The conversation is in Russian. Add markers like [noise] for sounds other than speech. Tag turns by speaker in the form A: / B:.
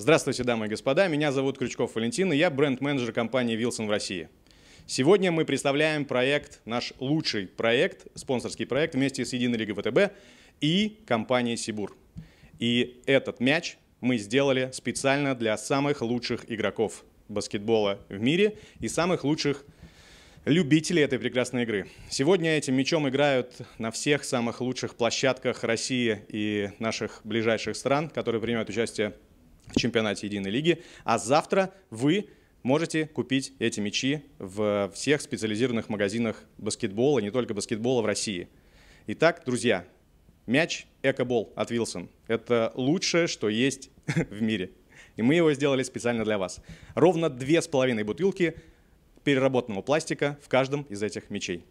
A: Здравствуйте, дамы
B: и господа. Меня зовут Крючков Валентин, и я бренд-менеджер компании Wilson в России. Сегодня мы представляем проект, наш лучший проект, спонсорский проект вместе с Единой Лигой ВТБ и компанией «Сибур». И этот мяч мы сделали специально для самых лучших игроков баскетбола в мире и самых лучших любителей этой прекрасной игры. Сегодня этим мячом играют на всех самых лучших площадках России и наших ближайших стран, которые принимают участие в чемпионате единой лиги. А завтра вы можете купить эти мячи в всех специализированных магазинах баскетбола, не только баскетбола в России. Итак, друзья, мяч Экобол от Вилсон. Это лучшее, что есть [laughs] в мире. И мы его сделали специально для вас. Ровно две с половиной бутылки переработанного пластика в каждом из этих мячей.